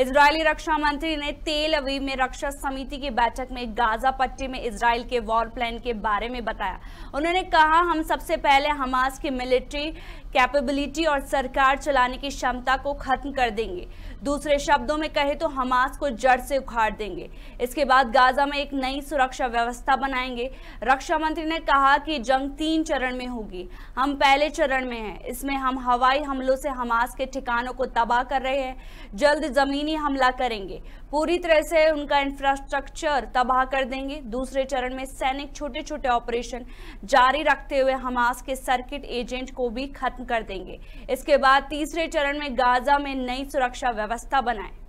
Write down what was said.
Israeli रक्षा मंत्री ने तेल अवीव में रक्षा समिति की बैठक में गाजा पट्टी में इसराइल के वॉर प्लान के बारे में बताया उन्होंने कहा हम सबसे पहले हमास की मिलिट्री कैपेबिलिटी और सरकार चलाने की क्षमता को खत्म कर देंगे दूसरे शब्दों में कहे तो हमास को जड़ से उखाड़ देंगे इसके बाद गाजा में एक नई सुरक्षा व्यवस्था बनाएंगे रक्षा मंत्री ने कहा कि जंग तीन चरण में होगी हम पहले चरण में हैं इसमें हम हवाई हमलों से हमास के ठिकानों को तबाह कर रहे हैं जल्द जमीन जमीनी हमला करेंगे पूरी तरह से उनका इंफ्रास्ट्रक्चर तबाह कर देंगे दूसरे चरण में सैनिक छोटे छोटे ऑपरेशन जारी रखते हुए हमास के सर्किट एजेंट को भी खत्म कर देंगे इसके बाद तीसरे चरण में गाजा में नई सुरक्षा व्यवस्था बनाएं